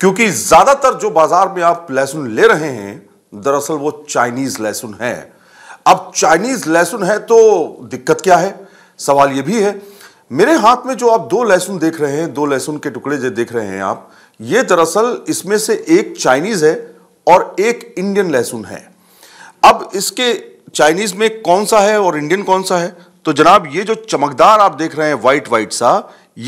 क्योंकि ज्यादातर जो बाजार में आप लहसुन ले रहे हैं दरअसल वो चाइनीज लहसुन है अब चाइनीज लहसुन है तो दिक्कत क्या है सवाल ये भी है मेरे हाथ में जो आप दो लहसुन देख रहे हैं दो लहसुन के टुकड़े जो देख रहे हैं आप ये दरअसल इसमें से एक चाइनीज है और एक इंडियन लहसुन है अब इसके चाइनीज में कौन सा है और इंडियन कौन सा है तो जनाब ये जो चमकदार आप देख रहे हैं वाइट वाइट सा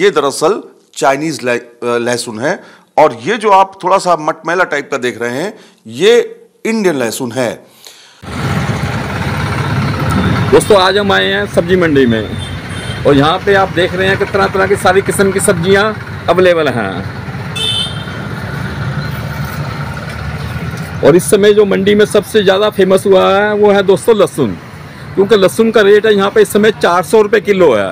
ये दरअसल चाइनीज लहसुन है और ये जो आप थोड़ा सा मटमैला टाइप का देख रहे हैं ये इंडियन लहसुन है दोस्तों आज हम आए हैं सब्जी मंडी में और यहाँ पे आप देख रहे हैं कि तरह तरह की सारी किस्म की सब्जियाँ अवेलेबल हैं और इस समय जो मंडी में सबसे ज़्यादा फेमस हुआ है वो है दोस्तों लहसुन क्योंकि लहसुन का रेट है यहाँ पे इस समय चार सौ रुपये किलो है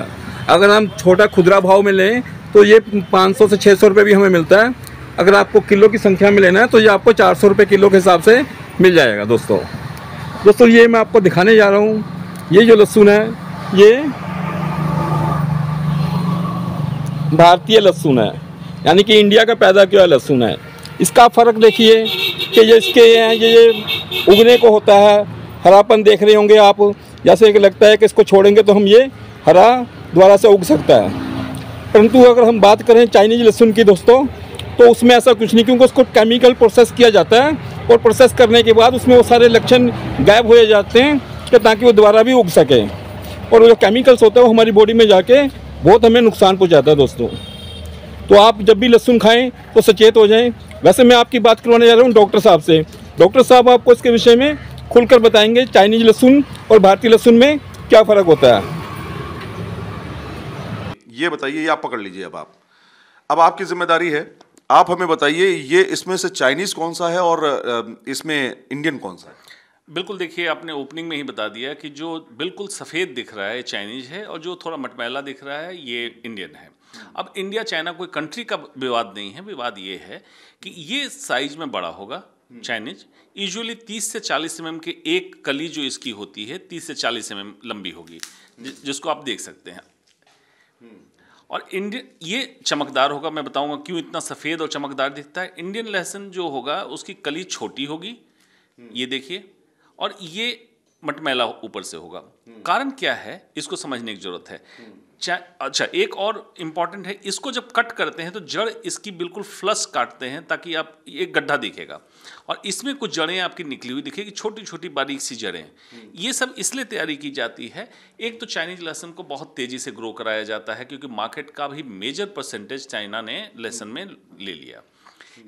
अगर हम छोटा खुदरा भाव में लें तो ये पाँच सौ से छः सौ रुपये भी हमें मिलता है अगर आपको किलो की संख्या में लेना है तो ये आपको चार सौ रुपये किलो के हिसाब से मिल जाएगा दोस्तों दोस्तों ये मैं आपको दिखाने जा रहा हूँ ये जो लहसुन है ये भारतीय लहसुन है यानी कि इंडिया का पैदा किया लहसुन है इसका फ़र्क देखिए कि ये इसके ये हैं ये ये उगने को होता है हरापन देख रहे होंगे आप जैसे कि लगता है कि इसको छोड़ेंगे तो हम ये हरा द्वारा से उग सकता है परंतु अगर हम बात करें चाइनीज लहसुन की दोस्तों तो उसमें ऐसा कुछ नहीं क्योंकि उसको केमिकल प्रोसेस किया जाता है और प्रोसेस करने के बाद उसमें वो सारे लक्षण गायब हो जाते हैं कि ताकि वो दोबारा भी उग सके और जो केमिकल्स होते हैं वो हमारी बॉडी में जाके बहुत हमें नुकसान पहुँचाता है दोस्तों तो आप जब भी लहसुन खाएँ तो सचेत हो जाएँ वैसे मैं आपकी बात करवाने जा रहा हूँ डॉक्टर साहब से डॉक्टर साहब आपको इसके विषय में खुलकर बताएंगे चाइनीज लहसुन और भारतीय लहसुन में क्या फ़र्क होता है ये बताइए आप पकड़ लीजिए अब आप अब आपकी जिम्मेदारी है आप हमें बताइए ये इसमें से चाइनीज़ कौन सा है और इसमें इंडियन कौन सा है बिल्कुल देखिए आपने ओपनिंग में ही बता दिया कि जो बिल्कुल सफ़ेद दिख रहा है चाइनीज है और जो थोड़ा मटमैला दिख रहा है ये इंडियन है अब इंडिया चाइना कोई कंट्री का विवाद नहीं है विवाद ये है कि ये साइज में बड़ा होगा चाइनीज यूजुअली 30 से 40 एम mm के एक कली जो इसकी होती है 30 से 40 एम mm लंबी होगी जिसको आप देख सकते हैं और इंडियन ये चमकदार होगा मैं बताऊंगा क्यों इतना सफ़ेद और चमकदार दिखता है इंडियन लहसुन जो होगा उसकी कली छोटी होगी ये देखिए और ये मटमैला ऊपर से होगा कारण क्या है इसको समझने की ज़रूरत है अच्छा एक और इम्पॉर्टेंट है इसको जब कट करते हैं तो जड़ इसकी बिल्कुल फ्लस काटते हैं ताकि आप एक गड्ढा दिखेगा और इसमें कुछ जड़ें आपकी निकली हुई दिखेगी छोटी छोटी बारीक सी जड़ें ये सब इसलिए तैयारी की जाती है एक तो चाइनीज लहसन को बहुत तेज़ी से ग्रो कराया जाता है क्योंकि मार्केट का भी मेजर परसेंटेज चाइना ने लहसन में ले लिया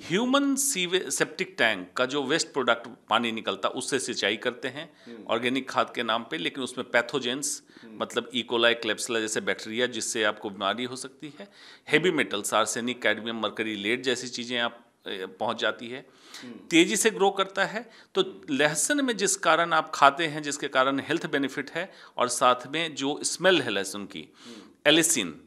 ह्यूमन सेप्टिक टैंक का जो वेस्ट प्रोडक्ट पानी निकलता उससे सिंचाई करते हैं हम्म। ऑर्गेनिक खाद के नाम पे लेकिन उसमें पैथोजेंस हम्म। मतलब इकोलाई e. क्लेप्सला जैसे बैक्टीरिया जिससे आपको बीमारी हो सकती है heavy metals arsenic cadmium mercury lead जैसी चीज़ें आप पहुंच जाती है हम्म। तेज़ी से ग्रो करता है तो लहसुन में जिस कारण आप खाते हैं जिसके कारण हेल्थ बेनिफिट है और साथ में जो स्मेल है लहसुन की एलिसिन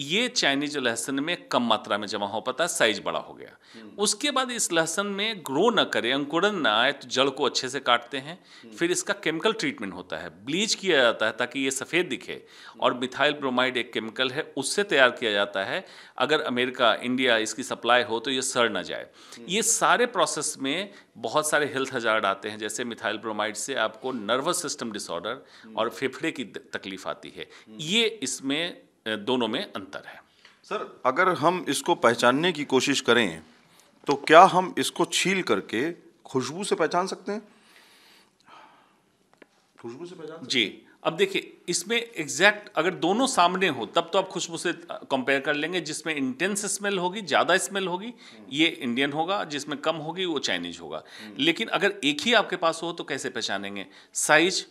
ये चाइनीज लहसुन में कम मात्रा में जमा हो पाता है साइज बड़ा हो गया हम्म। उसके बाद इस लहसुन में ग्रो ना करे अंकुरन ना आए तो जड़ को अच्छे से काटते हैं हम्म। फिर इसका केमिकल ट्रीटमेंट होता है ब्लीच किया जाता है ताकि ये सफ़ेद दिखे हम्म। और मिथाइल ब्रोमाइड एक केमिकल है उससे तैयार किया जाता है अगर अमेरिका इंडिया इसकी सप्लाई हो तो ये सड़ ना जाए ये सारे प्रोसेस में बहुत सारे हेल्थ हजार्ड आते हैं जैसे मिथाइल ब्रोमाइड से आपको नर्वस सिस्टम डिसऑर्डर और फेफड़े की तकलीफ आती है ये इसमें दोनों में अंतर है सर अगर हम इसको पहचानने की कोशिश करें तो क्या हम इसको छील करके खुशबू से पहचान सकते हैं खुशबू से पहचान जी अब देखिए इसमें एग्जैक्ट अगर दोनों सामने हो तब तो आप खुशबू से कंपेयर कर लेंगे जिसमें इंटेंस स्मेल होगी ज़्यादा स्मेल होगी ये इंडियन होगा जिसमें कम होगी वो चाइनीज होगा लेकिन अगर एक ही आपके पास हो तो कैसे पहचानेंगे साइज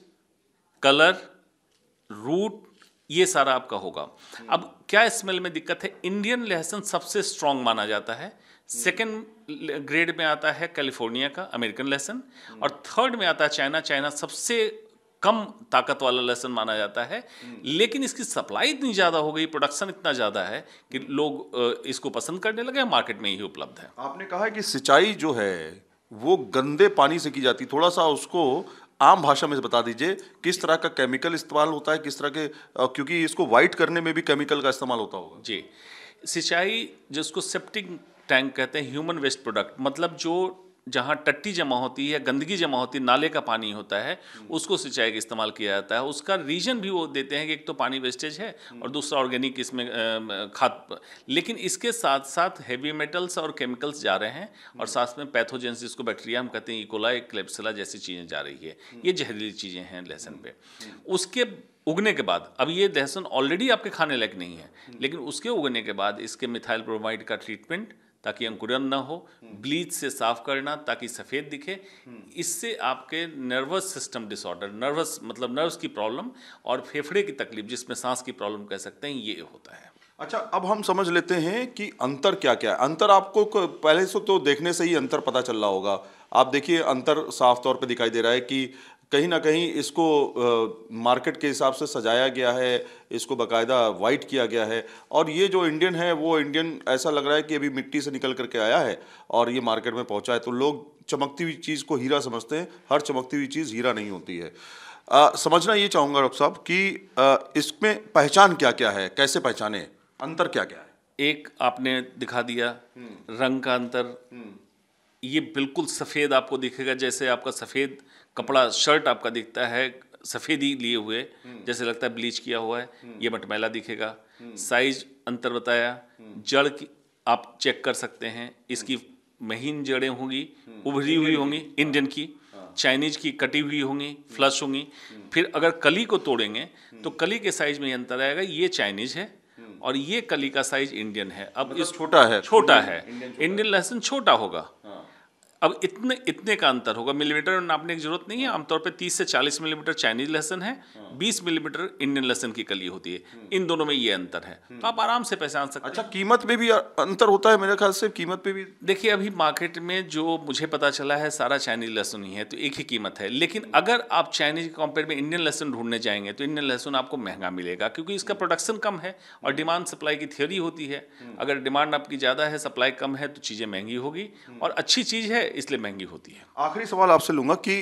कलर रूट ये सारा आपका होगा हम्म। अब क्या स्मेल में दिक्कत है इंडियन लहसुन सबसे स्ट्रांग माना जाता है सेकेंड हम्म। ग्रेड में आता है कैलिफोर्निया का अमेरिकन लहसुन हम्म। और थर्ड में आता है चाइना चाइना सबसे कम ताकत वाला लहसन माना जाता है लेकिन इसकी सप्लाई इतनी ज़्यादा हो गई प्रोडक्शन इतना ज़्यादा है कि लोग इसको पसंद करने लगे मार्केट में ही उपलब्ध है आपने कहा है कि सिंचाई जो है वो गंदे पानी से की जाती थोड़ा सा उसको आम भाषा में बता दीजिए किस तरह का केमिकल इस्तेमाल होता है किस तरह के क्योंकि इसको वाइट करने में भी केमिकल का इस्तेमाल होता होगा जी सिंचाई जिसको सेप्टिक टैंक कहते हैं ह्यूमन वेस्ट प्रोडक्ट मतलब जो जहाँ टट्टी जमा होती है गंदगी जमा होती है नाले का पानी होता है हम्म। उसको सिंचाई के इस्तेमाल किया जाता है उसका रीजन भी वो देते हैं कि एक तो पानी वेस्टेज है हम्म। और दूसरा ऑर्गेनिक इसमें खाद लेकिन इसके साथ साथ हैवी मेटल्स और केमिकल्स जा रहे हैं और हम्म। साथ में पैथोजेंस जिसको बैक्टीरिया हम कहते हैं इकोला e. क्लेप्सिला जैसी चीज़ें जा रही है ये जहरीली चीज़ें हैं लहसुन पर उसके उगने के बाद अब ये लहसुन ऑलरेडी आपके खाने लायक नहीं है लेकिन उसके उगने के बाद इसके मिथाइल ब्रोमाइड का ट्रीटमेंट ताकि अंकुरन ना हो ब्लीच से साफ करना ताकि सफ़ेद दिखे इससे आपके नर्वस सिस्टम डिसऑर्डर नर्वस मतलब नर्व्स की प्रॉब्लम और फेफड़े की तकलीफ जिसमें सांस की प्रॉब्लम कह सकते हैं ये होता है अच्छा अब हम समझ लेते हैं कि अंतर क्या क्या है अंतर आपको पहले से तो देखने से ही अंतर पता चल रहा होगा आप देखिए अंतर साफ तौर पर दिखाई दे रहा है कि कहीं ना कहीं इसको मार्केट के हिसाब से सजाया गया है इसको बकायदा वाइट किया गया है और ये जो इंडियन है वो इंडियन ऐसा लग रहा है कि अभी मिट्टी से निकल करके आया है और ये मार्केट में पहुंचा है तो लोग चमकती हुई चीज़ को हीरा समझते हैं हर चमकती हुई चीज़ हीरा नहीं होती है आ, समझना ये चाहूँगा डॉक्टर साहब कि इसमें पहचान क्या क्या है कैसे पहचाने अंतर क्या क्या है एक आपने दिखा दिया हम्म। रंग का अंतर हम्म। ये बिल्कुल सफ़ेद आपको दिखेगा जैसे आपका सफ़ेद कपड़ा शर्ट आपका दिखता है सफ़ेदी लिए हुए जैसे लगता है ब्लीच किया हुआ है हम्म। ये मटमैला दिखेगा हम्म। साइज अंतर बताया हम्म। जड़ की आप चेक कर सकते हैं इसकी महीन जड़ें होंगी उभरी हुई होंगी इंडियन हाँ। की चाइनीज हाँ। की कटी हुई होंगी फ्लश होंगी फिर अगर कली को तोड़ेंगे तो कली के साइज में अंतर आएगा ये चाइनीज है और ये कली का साइज इंडियन है अब मतलब इस छोटा है छोटा है इंडियन लहसुन छोटा होगा अब इतने इतने का अंतर होगा मिलीमीटर नापने की जरूरत नहीं है आमतौर पर तीस से चालीस मिलीमीटर चाइनीज लहसन है बीस मिलीमीटर इंडियन लहसन की कली होती है इन दोनों में ये अंतर है तो आप आराम से पहचान सकते अच्छा कीमत में भी अंतर होता है मेरे ख्याल से कीमत पे भी देखिए अभी मार्केट में जो मुझे पता चला है सारा चाइनीज लहसुन ही है तो एक ही कीमत है लेकिन अगर आप चाइनीज कंपेयर में इंडियन लहसुन ढूंढने जाएंगे तो इंडियन लहसुन आपको महंगा मिलेगा क्योंकि इसका प्रोडक्शन कम है और डिमांड सप्लाई की थ्योरी होती है अगर डिमांड आपकी ज़्यादा है सप्लाई कम है तो चीज़ें महंगी होगी और अच्छी चीज़ है इसलिए महंगी होती है आखिरी सवाल आपसे लूंगा कि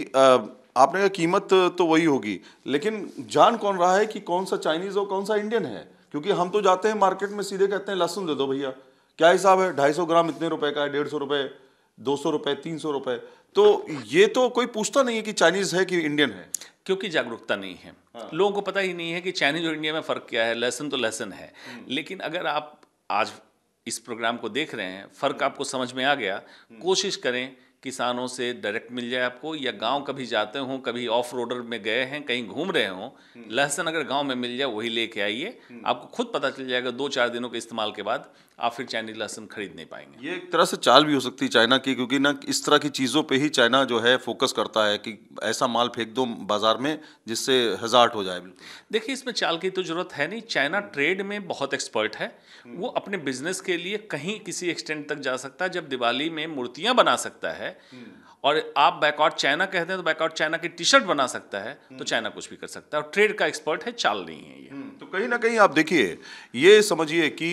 आपने कहा कीमत तो वही होगी लेकिन जान कौन रहा है कि कौन सा चाइनीज़ और कौन सा इंडियन है क्योंकि हम तो जाते हैं मार्केट में सीधे कहते हैं लहसुन दे दो भैया क्या हिसाब है ढाई सौ ग्राम इतने रुपए का है डेढ़ सौ रुपए दो सौ रुपए तीन सौ रुपए तो ये तो कोई पूछता नहीं है कि चाइनीज़ है कि इंडियन है क्योंकि जागरूकता नहीं है हाँ। लोगों को पता ही नहीं है कि चाइनीज और इंडिया में फ़र्क क्या है लहसुन तो लहसन है हम्म। लेकिन अगर आप आज इस प्रोग्राम को देख रहे हैं फ़र्क हम्म। आपको समझ में आ गया हम्म। कोशिश करें किसानों से डायरेक्ट मिल जाए आपको या गांव कभी जाते हों कभी ऑफ रोडर में गए हैं कहीं घूम रहे हों हम्म। लहसुन अगर गांव में मिल जाए वही लेके आइए हम्म। आपको खुद पता चल जाएगा दो चार दिनों के इस्तेमाल के बाद आप फिर चाइनीज लहसुन खरीद नहीं पाएंगे ये एक तरह से चाल भी हो सकती है चाइना की क्योंकि ना इस तरह की चीज़ों पर ही चाइना जो है फोकस करता है कि ऐसा माल फेंक दो बाजार में जिससे हजार्ट हो जाए देखिए इसमें चाल की तो ज़रूरत है नहीं चाइना ट्रेड हम्म। में बहुत एक्सपर्ट है वो अपने बिजनेस के लिए कहीं किसी एक्सटेंड तक जा सकता है जब दिवाली में मूर्तियाँ बना सकता है है और आप बैकआउट चाइना कहते हैं तो बैकआउट चाइना की टी शर्ट बना सकता है तो चाइना कुछ भी कर सकता है और ट्रेड का एक्सपर्ट है चाल नहीं है ये हम्म, तो कहीं ना कहीं आप देखिए ये समझिए कि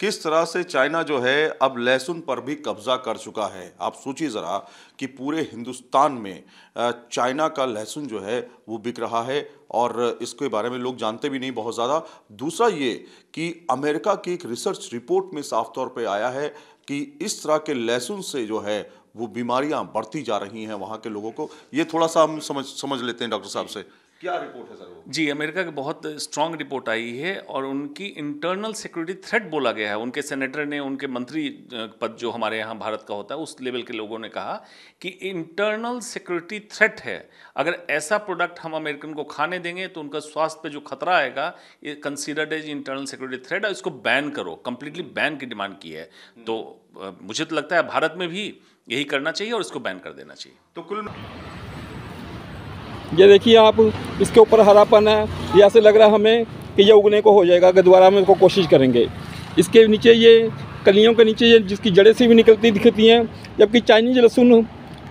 किस तरह से चाइना जो है अब लहसुन पर भी कब्जा कर चुका है आप सोचिए ज़रा कि पूरे हिंदुस्तान में चाइना का लहसुन जो है वो बिक रहा है और इसके बारे में लोग जानते भी नहीं बहुत ज़्यादा दूसरा ये कि अमेरिका की एक रिसर्च रिपोर्ट में साफ तौर पर आया है कि इस तरह के लहसुन से जो है वो बीमारियां बढ़ती जा रही हैं वहाँ के लोगों को ये थोड़ा सा हम समझ समझ लेते हैं डॉक्टर साहब से क्या रिपोर्ट है सर वो जी अमेरिका की बहुत स्ट्रांग रिपोर्ट आई है और उनकी इंटरनल सिक्योरिटी थ्रेट बोला गया है उनके सेनेटर ने उनके मंत्री पद जो हमारे यहाँ भारत का होता है उस लेवल के लोगों ने कहा कि इंटरनल सिक्योरिटी थ्रेट है अगर ऐसा प्रोडक्ट हम अमेरिकन को खाने देंगे तो उनका स्वास्थ्य पर जो खतरा आएगा ये considered as internal security threat और इसको बैन करो कंप्लीटली बैन की डिमांड की है तो मुझे तो लगता है भारत में भी यही करना चाहिए और इसको बैन कर देना चाहिए तो कुल ये देखिए आप इसके ऊपर हरापन है ये ऐसे लग रहा है हमें कि ये उगने को हो जाएगा अगर दोबारा हम इसको कोशिश करेंगे इसके नीचे ये कलियों के नीचे ये जिसकी जड़ें से भी निकलती दिखती हैं जबकि चाइनीज लहसुन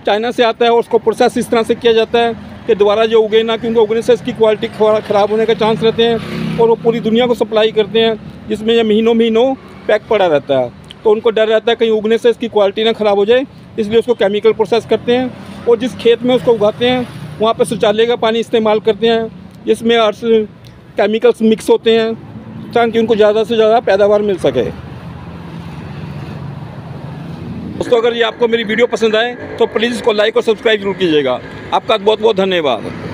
चाइना से आता है और उसको प्रोसेस इस तरह से किया जाता है कि दोबारा जो उगे ना क्योंकि उगने से इसकी क्वालिटी ख़राब होने का चांस रहते हैं और वो पूरी दुनिया को सप्लाई करते हैं जिसमें यह महीनों महीनों पैक पड़ा रहता है तो उनको डर रहता है कहीं उगने से इसकी क्वालिटी ना ख़राब हो जाए इसलिए उसको केमिकल प्रोसेस करते हैं और जिस खेत में उसको उगाते हैं वहाँ पर शौचालय का पानी इस्तेमाल करते हैं जिसमें अर्स केमिकल्स मिक्स होते हैं ताकि उनको ज़्यादा से ज़्यादा पैदावार मिल सके दोस्तों अगर ये आपको मेरी वीडियो पसंद आए तो प्लीज़ इसको लाइक और सब्सक्राइब जरूर कीजिएगा आपका बहुत बहुत धन्यवाद